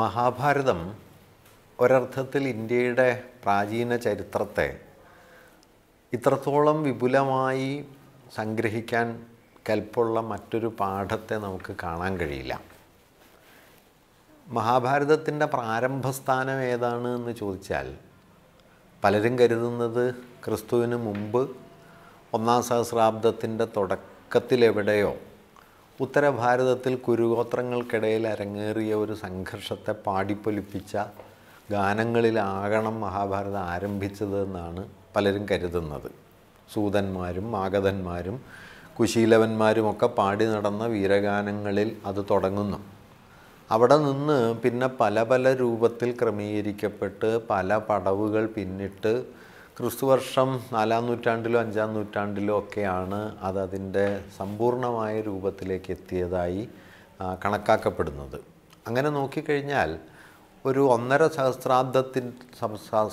മഹാഭാരതം ഒരർത്ഥത്തിൽ ഇന്ത്യയുടെ പ്രാചീന ചരിത്രത്തെ ഇത്രത്തോളം വിപുലമായി സംഗ്രഹിക്കാൻ കൽപ്പുള്ള മറ്റൊരു പാഠത്തെ നമുക്ക് കാണാൻ കഴിയില്ല മഹാഭാരതത്തിൻ്റെ പ്രാരംഭസ്ഥാനം ഏതാണ് എന്ന് ചോദിച്ചാൽ പലരും കരുതുന്നത് ക്രിസ്തുവിന് മുമ്പ് ഒന്നാം സഹസ്രാബ്ദത്തിൻ്റെ തുടക്കത്തിലെവിടെയോ ഉത്തരഭാരതത്തിൽ കുരുഗോത്രങ്ങൾക്കിടയിൽ അരങ്ങേറിയ ഒരു സംഘർഷത്തെ പാടിപ്പൊലിപ്പിച്ച ഗാനങ്ങളിലാകണം മഹാഭാരതം ആരംഭിച്ചത് എന്നാണ് പലരും കരുതുന്നത് സൂതന്മാരും മാഗധന്മാരും കുശീലവന്മാരുമൊക്കെ പാടി നടന്ന വീരഗാനങ്ങളിൽ അത് തുടങ്ങുന്നു അവിടെ നിന്ന് പിന്നെ പല പല രൂപത്തിൽ ക്രമീകരിക്കപ്പെട്ട് പല പടവുകൾ പിന്നിട്ട് ക്രിസ്തുവർഷം നാലാം നൂറ്റാണ്ടിലോ അഞ്ചാം നൂറ്റാണ്ടിലോ ഒക്കെയാണ് അത് അതിൻ്റെ സമ്പൂർണമായ രൂപത്തിലേക്ക് എത്തിയതായി കണക്കാക്കപ്പെടുന്നത് അങ്ങനെ നോക്കിക്കഴിഞ്ഞാൽ ഒരു ഒന്നര സഹസ്രാബ്ദത്തിൻ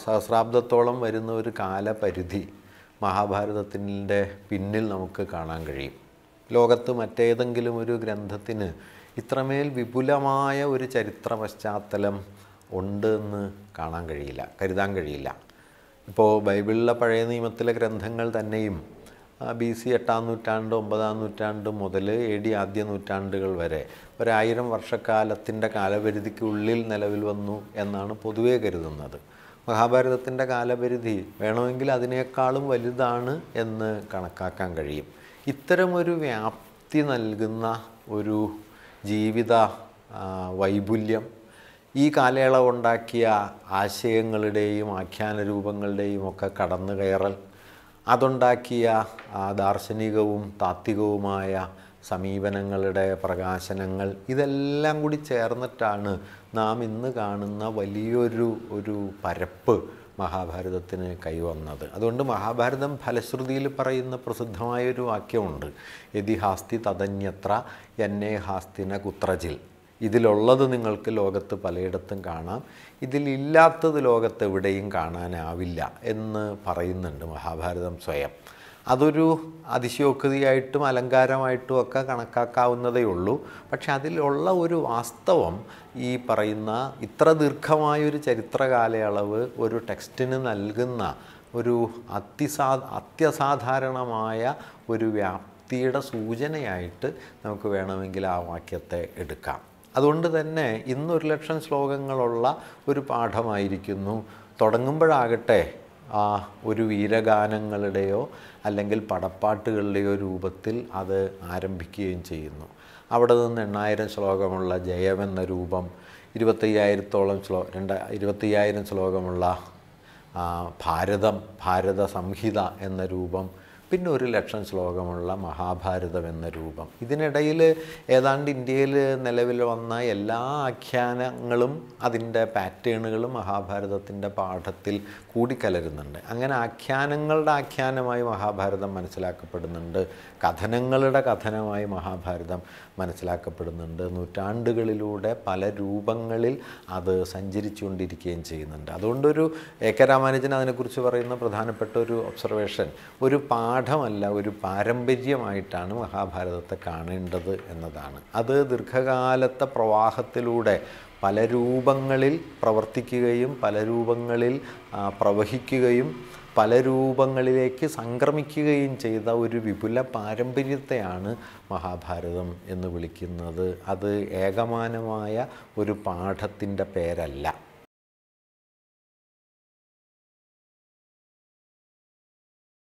സഹസ്രാബ്ദത്തോളം വരുന്ന ഒരു കാലപരിധി മഹാഭാരതത്തിൻ്റെ പിന്നിൽ നമുക്ക് കാണാൻ കഴിയും ലോകത്ത് മറ്റേതെങ്കിലും ഒരു ഗ്രന്ഥത്തിന് ഇത്രമേൽ വിപുലമായ ഒരു ചരിത്ര പശ്ചാത്തലം ഉണ്ട് എന്ന് കാണാൻ കഴിയില്ല കരുതാൻ കഴിയില്ല ഇപ്പോൾ ബൈബിളിലെ പഴയ നിയമത്തിലെ ഗ്രന്ഥങ്ങൾ തന്നെയും ബി സി എട്ടാം നൂറ്റാണ്ട് ഒമ്പതാം നൂറ്റാണ്ട് മുതൽ എ ഡി ആദ്യ നൂറ്റാണ്ടുകൾ വരെ ഒരായിരം വർഷക്കാലത്തിൻ്റെ കാലപരിധിക്കുള്ളിൽ നിലവിൽ വന്നു എന്നാണ് പൊതുവേ കരുതുന്നത് മഹാഭാരതത്തിൻ്റെ കാലപരിധി വേണമെങ്കിൽ അതിനേക്കാളും വലുതാണ് എന്ന് കണക്കാക്കാൻ കഴിയും ഇത്തരമൊരു വ്യാപ്തി നൽകുന്ന ഒരു ജീവിത വൈപുല്യം ഈ കാലയളവുണ്ടാക്കിയ ആശയങ്ങളുടെയും ആഖ്യാന രൂപങ്ങളുടെയും ഒക്കെ കടന്നു കയറൽ അതുണ്ടാക്കിയ ദാർശനികവും താത്വികവുമായ സമീപനങ്ങളുടെ പ്രകാശനങ്ങൾ ഇതെല്ലാം കൂടി ചേർന്നിട്ടാണ് നാം ഇന്ന് കാണുന്ന വലിയൊരു ഒരു പരപ്പ് മഹാഭാരതത്തിന് കൈവന്നത് അതുകൊണ്ട് മഹാഭാരതം ഫലശ്രുതിയിൽ പറയുന്ന പ്രസിദ്ധമായൊരു വാക്യമുണ്ട് യതി ഹാസ്തി തതന്യത്ര എന്നെ ഹാസ്തിന കുത്രജിൽ ഇതിലുള്ളത് നിങ്ങൾക്ക് ലോകത്ത് പലയിടത്തും കാണാം ഇതിലില്ലാത്തത് എവിടെയും കാണാനാവില്ല എന്ന് പറയുന്നുണ്ട് മഹാഭാരതം സ്വയം അതൊരു അതിശയോക്തിയായിട്ടും അലങ്കാരമായിട്ടും ഒക്കെ കണക്കാക്കാവുന്നതേ ഉള്ളൂ പക്ഷെ അതിലുള്ള ഒരു വാസ്തവം ഈ പറയുന്ന ഇത്ര ദീർഘമായൊരു ചരിത്ര കാലയളവ് ഒരു ടെക്സ്റ്റിന് നൽകുന്ന ഒരു അതിസാ അത്യസാധാരണമായ ഒരു വ്യാപ്തിയുടെ സൂചനയായിട്ട് നമുക്ക് വേണമെങ്കിൽ ആ വാക്യത്തെ എടുക്കാം അതുകൊണ്ട് തന്നെ ഒരു ലക്ഷം ശ്ലോകങ്ങളുള്ള ഒരു പാഠമായിരിക്കുന്നു തുടങ്ങുമ്പോഴാകട്ടെ ആ ഒരു വീരഗാനങ്ങളുടെയോ അല്ലെങ്കിൽ പടപ്പാട്ടുകളുടെയോ രൂപത്തിൽ അത് ആരംഭിക്കുകയും ചെയ്യുന്നു അവിടെ നിന്ന് എണ്ണായിരം ശ്ലോകമുള്ള ജയം എന്ന രൂപം ഇരുപത്തയ്യായിരത്തോളം ശ്ലോ രണ്ട ഇരുപത്തയ്യായിരം ശ്ലോകമുള്ള ഭാരതം ഭാരത സംഹിത എന്ന രൂപം പിന്നെ ഒരു ലക്ഷം ശ്ലോകമുള്ള മഹാഭാരതം എന്ന രൂപം ഇതിനിടയിൽ ഏതാണ്ട് ഇന്ത്യയിൽ നിലവിൽ വന്ന എല്ലാ ആഖ്യാനങ്ങളും അതിൻ്റെ പാറ്റേണുകളും മഹാഭാരതത്തിൻ്റെ പാഠത്തിൽ കൂടിക്കലരുന്നുണ്ട് അങ്ങനെ ആഖ്യാനങ്ങളുടെ ആഖ്യാനമായി മഹാഭാരതം മനസ്സിലാക്കപ്പെടുന്നുണ്ട് കഥനങ്ങളുടെ കഥനമായി മഹാഭാരതം മനസ്സിലാക്കപ്പെടുന്നുണ്ട് നൂറ്റാണ്ടുകളിലൂടെ പല രൂപങ്ങളിൽ അത് സഞ്ചരിച്ചുകൊണ്ടിരിക്കുകയും ചെയ്യുന്നുണ്ട് അതുകൊണ്ടൊരു എ കെ രാമാനുജൻ അതിനെക്കുറിച്ച് പറയുന്ന പ്രധാനപ്പെട്ട ഒരു ഒബ്സർവേഷൻ ഒരു പാ പാഠമല്ല ഒരു പാരമ്പര്യമായിട്ടാണ് മഹാഭാരതത്തെ കാണേണ്ടത് എന്നതാണ് അത് ദീർഘകാലത്തെ പ്രവാഹത്തിലൂടെ പല രൂപങ്ങളിൽ പ്രവർത്തിക്കുകയും പല രൂപങ്ങളിൽ പ്രവഹിക്കുകയും പല രൂപങ്ങളിലേക്ക് സംക്രമിക്കുകയും ചെയ്ത ഒരു വിപുല പാരമ്പര്യത്തെയാണ് മഹാഭാരതം എന്ന് വിളിക്കുന്നത് അത് ഏകമാനമായ ഒരു പാഠത്തിൻ്റെ പേരല്ല